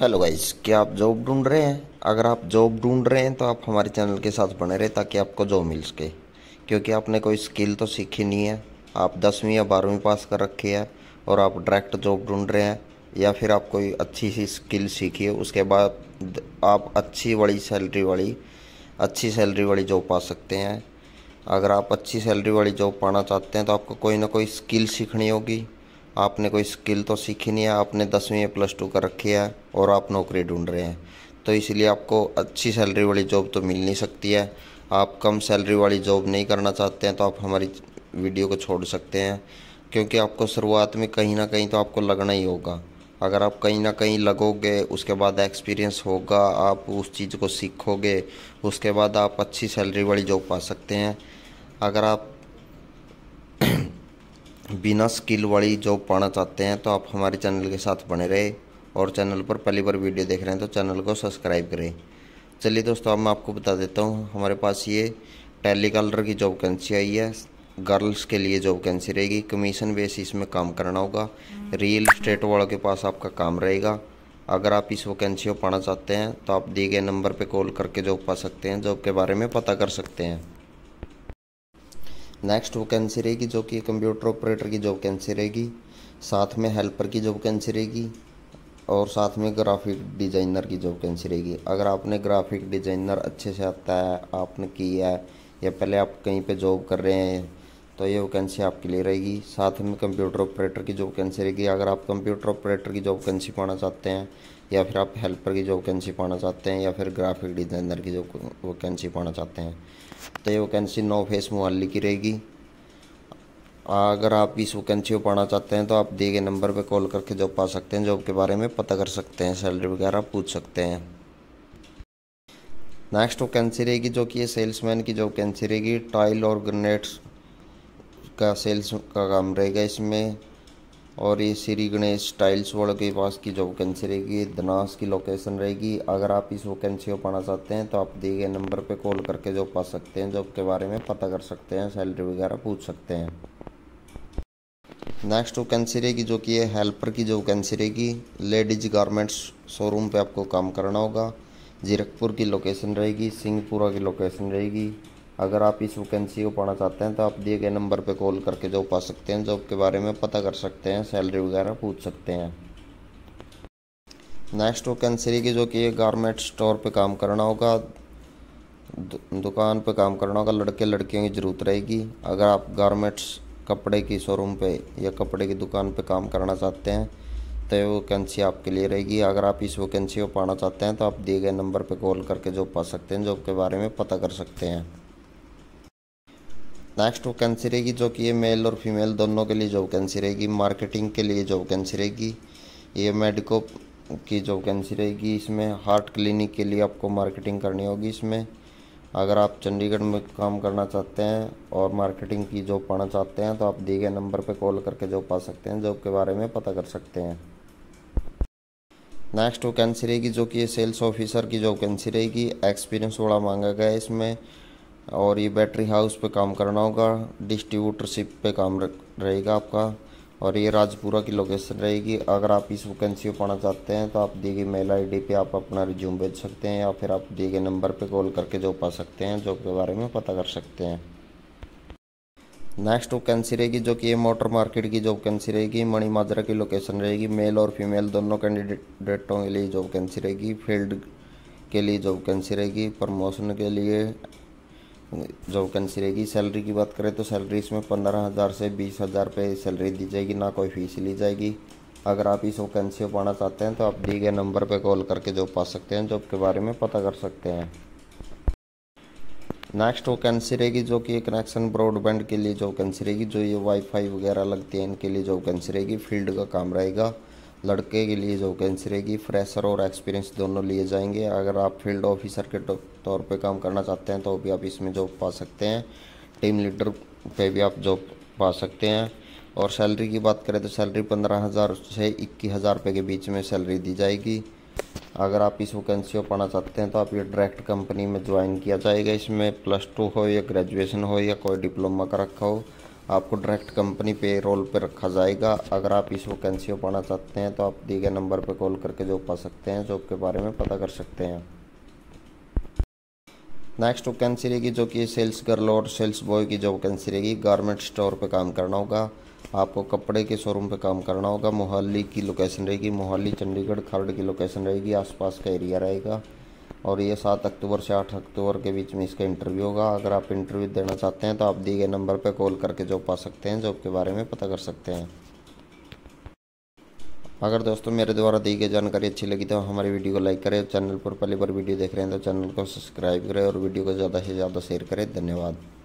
hello guys क्या आप job ढूंढ रहे हैं अगर आप जॉब ढूंढ रहे हैं तो आप हमारे चैनल के साथ बने रहे ताकि आपको जॉब मिल सके क्योंकि आपने कोई स्किल तो सीखी नहीं है आप दसवीं या बारहवीं पास कर रखी है और आप डायरेक्ट जॉब ढूंढ रहे हैं या फिर आप कोई अच्छी सी स्किल सीखी है उसके बाद आप अच्छी बड़ी सैलरी वाली अच्छी सैलरी वाली जॉब पा सकते हैं अगर आप अच्छी सैलरी वाली जॉब पाना चाहते हैं तो आपको कोई ना कोई स्किल सीखनी होगी आपने कोई स्किल तो सीखी नहीं है आपने दसवीं या प्लस टू कर रखी है और आप नौकरी ढूंढ रहे हैं तो इसलिए आपको अच्छी सैलरी वाली जॉब तो मिल नहीं सकती है आप कम सैलरी वाली जॉब नहीं करना चाहते हैं तो आप हमारी वीडियो को छोड़ सकते हैं क्योंकि आपको शुरुआत में कहीं ना कहीं तो आपको लगना ही होगा अगर आप कहीं ना कहीं लगोगे उसके बाद एक्सपीरियंस होगा आप उस चीज़ को सीखोगे उसके बाद आप अच्छी सैलरी वाली जॉब पा सकते हैं अगर आप बिना स्किल वाली जॉब पाना चाहते हैं तो आप हमारे चैनल के साथ बने रहे और चैनल पर पहली बार वीडियो देख रहे हैं तो चैनल को सब्सक्राइब करें चलिए दोस्तों अब मैं आपको बता देता हूँ हमारे पास ये टेलीकॉलर की जॉब वैकेंसी आई है गर्ल्स के लिए जॉब वैकेंसी रहेगी कमीशन बेसिस में काम करना होगा रियल स्टेट वालों के पास आपका काम रहेगा अगर आप इस वैकेंसी को पाना चाहते हैं तो आप दिए गए नंबर पर कॉल करके जॉब पा सकते हैं जॉब के बारे में पता कर सकते हैं नेक्स्ट वैकेंसी रहेगी जो कि कंप्यूटर ऑपरेटर की जॉब वैकेंसी रहेगी साथ में हेल्पर की जॉब वैकेंसी रहेगी और साथ में ग्राफिक डिज़ाइनर की जॉब वैकेंसी रहेगी अगर आपने ग्राफिक डिज़ाइनर अच्छे से आता है आपने किया है या पहले आप कहीं पे जॉब कर रहे हैं तो ये वैकेंसी आपके लिए रहेगी साथ में कंप्यूटर ऑपरेटर की जो वैकेंसी रहेगी अगर आप कंप्यूटर ऑपरेटर की जॉब वैकेंसी पाना चाहते हैं या फिर आप हेल्पर की जॉब वैकेंसी पाना चाहते हैं या फिर ग्राफिक डिज़ाइनर की जॉब वैकेंसी पाना चाहते हैं तो ये वैकेंसी नौ फेस मोहाली की रहेगी अगर आप इस वैकेंसी को पाना चाहते हैं तो आप दिए गए नंबर पर कॉल करके जॉब पा सकते हैं जॉब के बारे में पता कर सकते हैं सैलरी वगैरह पूछ सकते हैं नेक्स्ट वैकेंसी रहेगी जो कि ये सेल्समैन की जॉब वैकेंसी रहेगी टाइल और ग्रेनेड्स का सेल्स का काम रहेगा इसमें और ये श्री गणेश टाइल्स वालों के पास की जो वैकेंसी रहेगी धनास की लोकेशन रहेगी अगर आप इस वैकेंसी को पाना चाहते हैं तो आप दिए गए नंबर पे कॉल करके जॉब पा सकते हैं जॉब के बारे में पता कर सकते हैं सैलरी वगैरह पूछ सकते हैं नेक्स्ट वैकेंसी रहेगी जो कि है हेल्पर की जो वैकेंसी रहेगी लेडीज गारमेंट्स शोरूम पर आपको काम करना होगा जीरकपुर की लोकेशन रहेगी सिंहपुरा की लोकेशन रहेगी अगर आप इस वैकेंसी को पढ़ना चाहते हैं तो आप दिए गए नंबर पर कॉल करके जॉब पा सकते हैं जॉब के बारे में पता कर सकते हैं सैलरी वगैरह पूछ सकते हैं नेक्स्ट वैकेंसी की जो कि गारमेंट स्टोर पर काम करना होगा दुकान पर काम करना होगा लड़के लड़कियों की ज़रूरत रहेगी अगर आप गारमेंट्स कपड़े की शोरूम पे या कपड़े की दुकान पे काम करना चाहते हैं तो ये वैकेंसी आपके लिए रहेगी अगर आप इस वैकेंसी को पाना चाहते हैं तो आप दिए गए नंबर पे कॉल करके जॉब पा सकते हैं जॉब के बारे में पता कर सकते हैं नेक्स्ट वैकेंसी रहेगी जो कि ये मेल और फीमेल दोनों के लिए जॉब वैकेंसी रहेगी मार्केटिंग के लिए जॉब वैकेंसी रहेगी ये मेडिको की जॉब वैकेंसी रहेगी इसमें हार्ट क्लिनिक के लिए आपको मार्केटिंग करनी होगी इसमें अगर आप चंडीगढ़ में काम करना चाहते हैं और मार्केटिंग की जॉब पाना चाहते हैं तो आप दिए गए नंबर पर कॉल करके जॉब पा सकते हैं जॉब के बारे में पता कर सकते हैं नेक्स्ट वैकेंसी रहेगी जो कि सेल्स ऑफिसर की जॉब वैकेंसी रहेगी एक्सपीरियंस थोड़ा मांगा गया है इसमें और ये बैटरी हाउस पे काम करना होगा डिस्ट्रीब्यूटरशिप पे काम रहेगा आपका और ये राजपुरा की लोकेशन रहेगी अगर आप इस वैकेंसी को पाना चाहते हैं तो आप दी गई मेल आईडी पे आप अपना रिज्यूम भेज सकते हैं या फिर आप दिए गए नंबर पे कॉल करके जॉब पा सकते हैं जॉब के बारे में पता कर सकते हैं नेक्स्ट वैकेंसी रहेगी जो कि ये मोटर मार्केट की जॉब वैकेंसी रहेगी मणि माजरा की लोकेशन रहेगी मेल और फीमेल दोनों कैंडिडेटों के लिए जॉब वैकेंसी रहेगी फील्ड के लिए जॉब वैकेंसी रहेगी प्रमोशन के लिए जॉब रहेगी सैलरी की बात करें तो सैलरी इसमें पंद्रह हज़ार से बीस हज़ार पे सैलरी दी जाएगी ना कोई फीस ली जाएगी अगर आप इस वैकेंसी को पाना चाहते हैं तो आप दिए गए नंबर पर कॉल करके जॉब पा सकते हैं जॉब के बारे में पता कर सकते हैं नेक्स्ट वैकेंसी रहेगी जो कि कनेक्शन ब्रॉडबैंड के लिए जो वैकेंसी रहेगी जो ये वाईफाई वगैरह लगती है इनके लिए जो वैकेंसी रहेगी फील्ड का काम रहेगा लड़के के लिए जो वैकेंसी रहेगी फ्रेशर और एक्सपीरियंस दोनों लिए जाएंगे अगर आप फील्ड ऑफिसर के तो- तौर पे काम करना चाहते हैं तो भी आप इसमें जॉब पा सकते हैं टीम लीडर पे भी आप जॉब पा सकते हैं और सैलरी की बात करें तो सैलरी पंद्रह हज़ार से इक्कीस हज़ार रुपये के बीच में सैलरी दी जाएगी अगर आप इस वैकेंसी को पाना चाहते हैं तो आप ये डायरेक्ट कंपनी में ज्वाइन किया जाएगा इसमें प्लस टू हो या ग्रेजुएशन हो या कोई डिप्लोमा का रखा हो आपको डायरेक्ट कंपनी पे रोल पर रखा जाएगा अगर आप इस वैकेंसी को पाना चाहते हैं तो आप दिए गए नंबर पर कॉल करके जॉब पा सकते हैं जॉब के बारे में पता कर सकते हैं नेक्स्ट वैकेंसी रहेगी जो कि सेल्स गर्ल और सेल्स बॉय की जो वैकेंसी रहेगी गारमेंट स्टोर पे काम करना होगा आपको कपड़े के शोरूम पे काम करना होगा मोहाली की लोकेशन रहेगी मोहाली चंडीगढ़ खरड़ की लोकेशन रहेगी आसपास का एरिया रहेगा और ये सात अक्टूबर से आठ अक्टूबर के बीच में इसका इंटरव्यू होगा अगर आप इंटरव्यू देना चाहते हैं तो आप दिए गए नंबर पर कॉल करके जॉब पा सकते हैं जॉब के बारे में पता कर सकते हैं अगर दोस्तों मेरे द्वारा दी गई जानकारी अच्छी लगी तो हमारी वीडियो को लाइक करें चैनल पर पहली बार वीडियो देख रहे हैं तो चैनल को सब्सक्राइब करें और वीडियो को ज़्यादा से ज़्यादा शेयर करें धन्यवाद